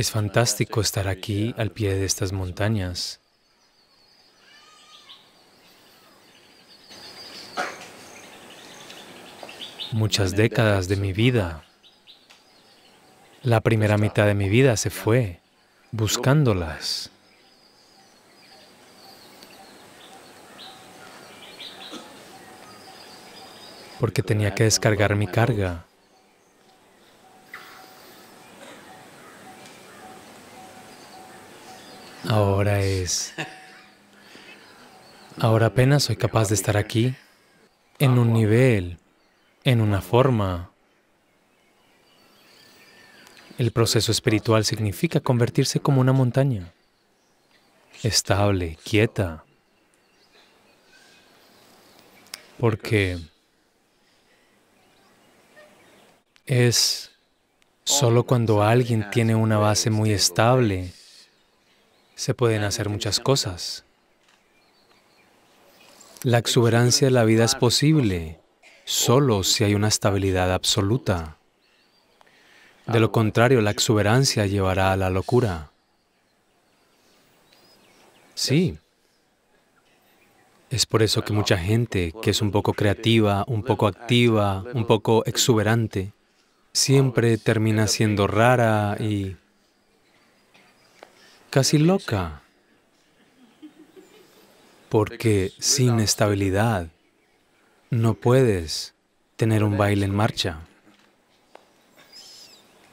Es fantástico estar aquí al pie de estas montañas. Muchas décadas de mi vida, la primera mitad de mi vida se fue buscándolas. Porque tenía que descargar mi carga. Ahora es... Ahora apenas soy capaz de estar aquí en un nivel, en una forma. El proceso espiritual significa convertirse como una montaña, estable, quieta, porque es solo cuando alguien tiene una base muy estable se pueden hacer muchas cosas. La exuberancia de la vida es posible solo si hay una estabilidad absoluta. De lo contrario, la exuberancia llevará a la locura. Sí. Es por eso que mucha gente que es un poco creativa, un poco activa, un poco exuberante, siempre termina siendo rara y casi loca, porque sin estabilidad no puedes tener un baile en marcha.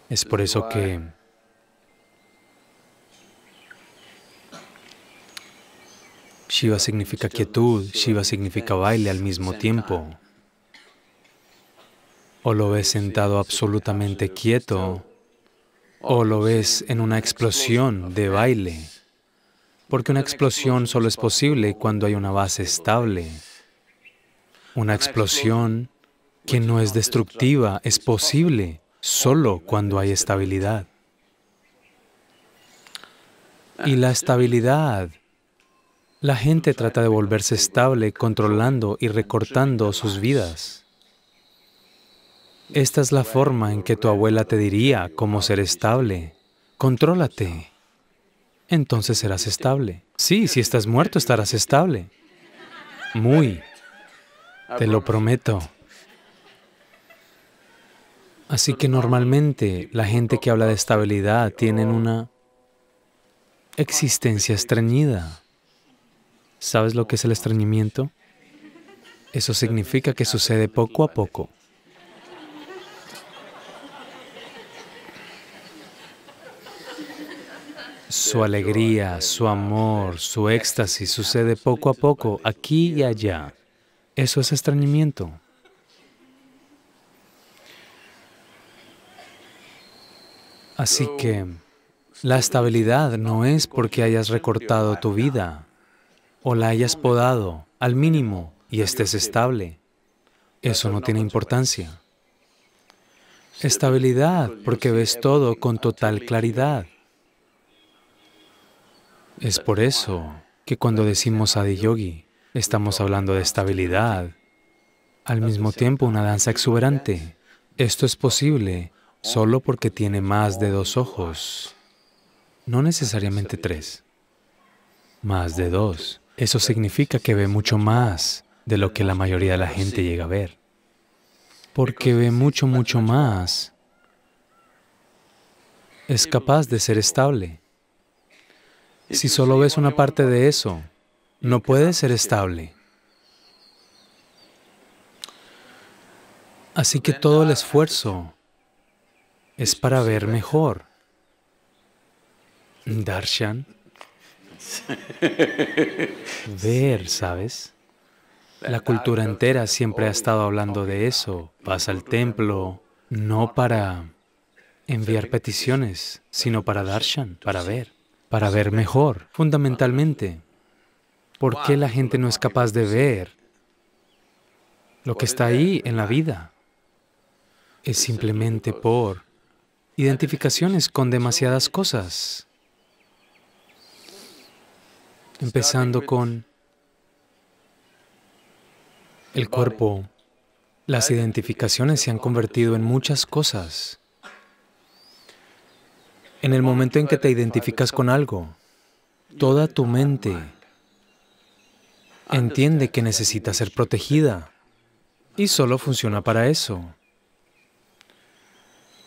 Es por eso que Shiva significa quietud, Shiva significa baile al mismo tiempo. O lo ves sentado absolutamente quieto, o lo ves en una explosión de baile, porque una explosión solo es posible cuando hay una base estable. Una explosión que no es destructiva es posible solo cuando hay estabilidad. Y la estabilidad, la gente trata de volverse estable controlando y recortando sus vidas. Esta es la forma en que tu abuela te diría cómo ser estable. Contrólate. Entonces serás estable. Sí, si estás muerto estarás estable. Muy. Te lo prometo. Así que normalmente la gente que habla de estabilidad tienen una existencia estreñida. ¿Sabes lo que es el estreñimiento? Eso significa que sucede poco a poco. Su alegría, su amor, su éxtasis sucede poco a poco, aquí y allá. Eso es extrañimiento. Así que la estabilidad no es porque hayas recortado tu vida o la hayas podado al mínimo y estés estable. Eso no tiene importancia. Estabilidad porque ves todo con total claridad. Es por eso que cuando decimos adiyogi, estamos hablando de estabilidad, al mismo tiempo una danza exuberante. Esto es posible solo porque tiene más de dos ojos, no necesariamente tres, más de dos. Eso significa que ve mucho más de lo que la mayoría de la gente llega a ver, porque ve mucho, mucho más. Es capaz de ser estable. Si solo ves una parte de eso, no puede ser estable. Así que todo el esfuerzo es para ver mejor. Darshan. Ver, ¿sabes? La cultura entera siempre ha estado hablando de eso. Vas al templo no para enviar peticiones, sino para darshan, para ver para ver mejor, fundamentalmente. ¿Por qué la gente no es capaz de ver lo que está ahí en la vida? Es simplemente por identificaciones con demasiadas cosas, empezando con el cuerpo. Las identificaciones se han convertido en muchas cosas. En el momento en que te identificas con algo, toda tu mente entiende que necesita ser protegida y solo funciona para eso.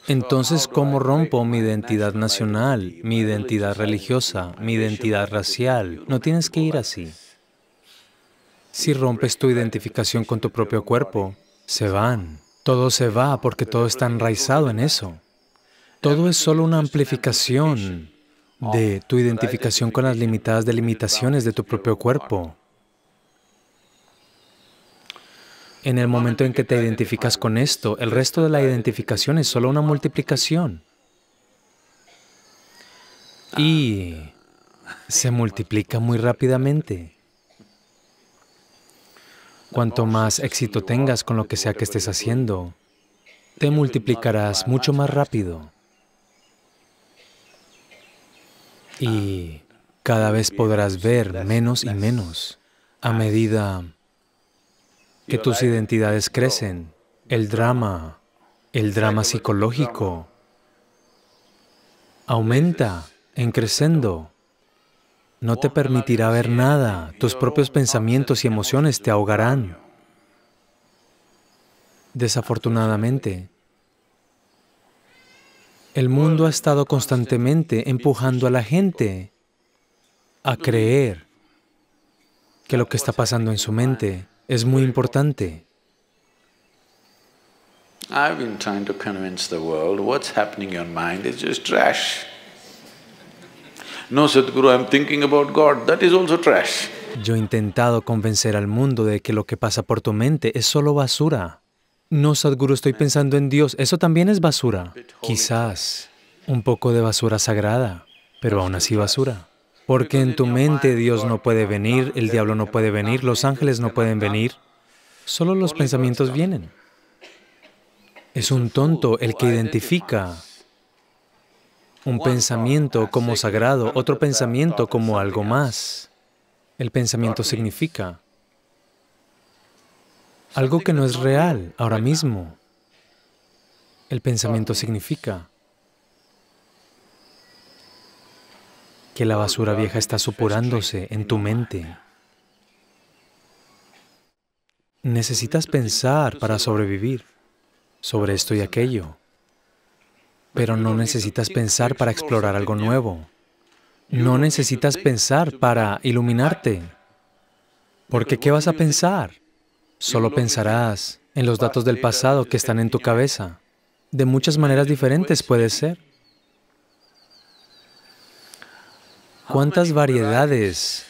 Entonces, ¿cómo rompo mi identidad nacional, mi identidad religiosa, mi identidad racial? No tienes que ir así. Si rompes tu identificación con tu propio cuerpo, se van. Todo se va porque todo está enraizado en eso. Todo es solo una amplificación de tu identificación con las limitadas delimitaciones de tu propio cuerpo. En el momento en que te identificas con esto, el resto de la identificación es solo una multiplicación. Y se multiplica muy rápidamente. Cuanto más éxito tengas con lo que sea que estés haciendo, te multiplicarás mucho más rápido. y cada vez podrás ver menos y menos a medida que tus identidades crecen. El drama, el drama psicológico aumenta en creciendo. No te permitirá ver nada, tus propios pensamientos y emociones te ahogarán. Desafortunadamente, el mundo ha estado constantemente empujando a la gente a creer que lo que está pasando en su mente es muy importante. No, Sadhguru, I'm thinking about God, that trash. Yo he intentado convencer al mundo de que lo que pasa por tu mente es solo basura. No, Sadhguru, estoy pensando en Dios. Eso también es basura. Quizás un poco de basura sagrada, pero aún así basura. Porque en tu mente Dios no puede venir, el diablo no puede venir, los ángeles no pueden venir. Solo los pensamientos vienen. Es un tonto el que identifica un pensamiento como sagrado, otro pensamiento como algo más. El pensamiento significa algo que no es real ahora mismo. El pensamiento significa que la basura vieja está supurándose en tu mente. Necesitas pensar para sobrevivir sobre esto y aquello, pero no necesitas pensar para explorar algo nuevo. No necesitas pensar para iluminarte, porque ¿qué vas a pensar? Solo pensarás en los datos del pasado que están en tu cabeza. De muchas maneras diferentes puede ser. ¿Cuántas variedades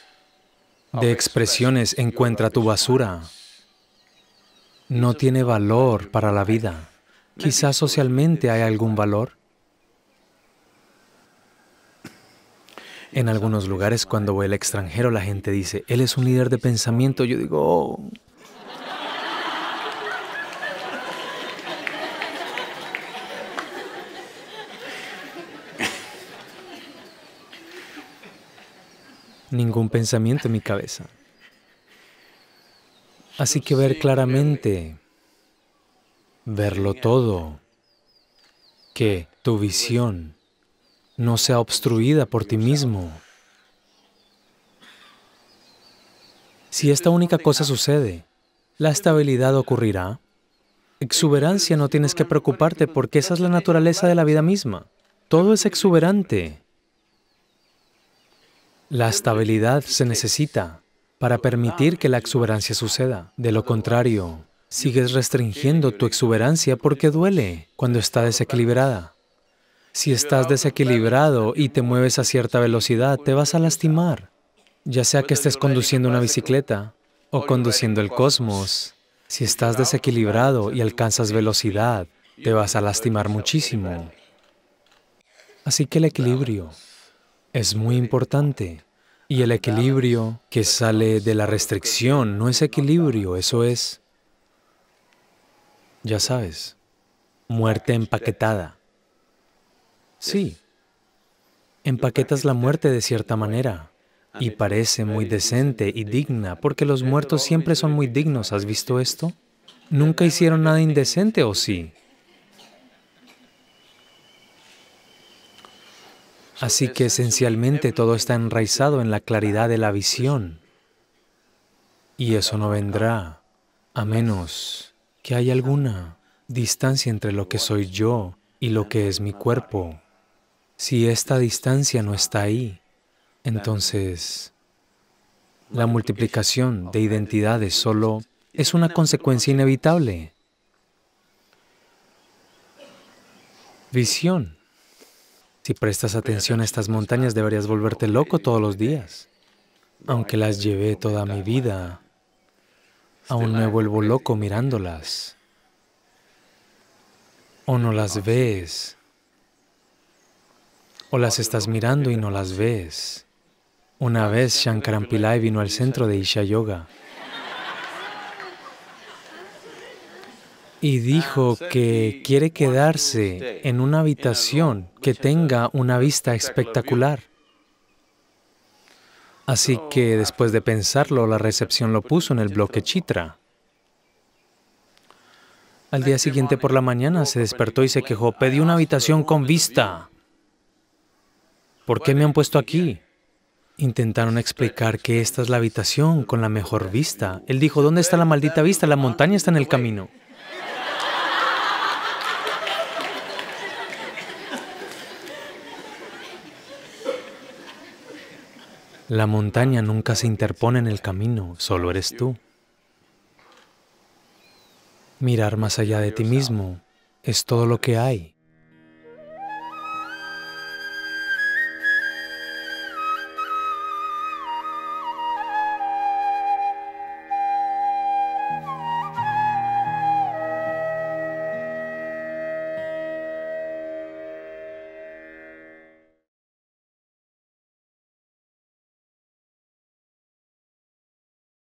de expresiones encuentra tu basura? No tiene valor para la vida. Quizás socialmente hay este algún valor. En algunos lugares cuando voy al extranjero la gente dice, él es un líder de pensamiento. Yo digo, oh". ningún pensamiento en mi cabeza. Así que ver claramente, verlo todo, que tu visión no sea obstruida por ti mismo. Si esta única cosa sucede, la estabilidad ocurrirá. Exuberancia no tienes que preocuparte porque esa es la naturaleza de la vida misma. Todo es exuberante. La estabilidad se necesita para permitir que la exuberancia suceda. De lo contrario, sigues restringiendo tu exuberancia porque duele cuando está desequilibrada. Si estás desequilibrado y te mueves a cierta velocidad, te vas a lastimar. Ya sea que estés conduciendo una bicicleta o conduciendo el cosmos, si estás desequilibrado y alcanzas velocidad, te vas a lastimar muchísimo. Así que el equilibrio es muy importante. Y el equilibrio que sale de la restricción no es equilibrio, eso es, ya sabes, muerte empaquetada. Sí, empaquetas la muerte de cierta manera y parece muy decente y digna porque los muertos siempre son muy dignos, ¿has visto esto? Nunca hicieron nada indecente, ¿o sí? Así que esencialmente todo está enraizado en la claridad de la visión. Y eso no vendrá a menos que haya alguna distancia entre lo que soy yo y lo que es mi cuerpo. Si esta distancia no está ahí, entonces la multiplicación de identidades solo es una consecuencia inevitable. Visión. Si prestas atención a estas montañas, deberías volverte loco todos los días. Aunque las llevé toda mi vida, aún me vuelvo loco mirándolas. O no las ves. O las estás mirando y no las ves. Una vez Shankaran Pillai vino al centro de Isha Yoga y dijo ah, que quiere quedarse en una habitación que tenga una vista espectacular. Así que ah, después de pensarlo, la recepción lo puso en el bloque Chitra. Al día siguiente por la mañana se despertó y se quejó, pedí una ah, habitación con vista. ¿Por qué me han puesto aquí? Intentaron pues, pues, explicar pues, que esta es la habitación con la mejor vista. Él dijo, ¿dónde está la maldita vista? La montaña está en el camino. La montaña nunca se interpone en el camino, solo eres tú. Mirar más allá de ti mismo es todo lo que hay.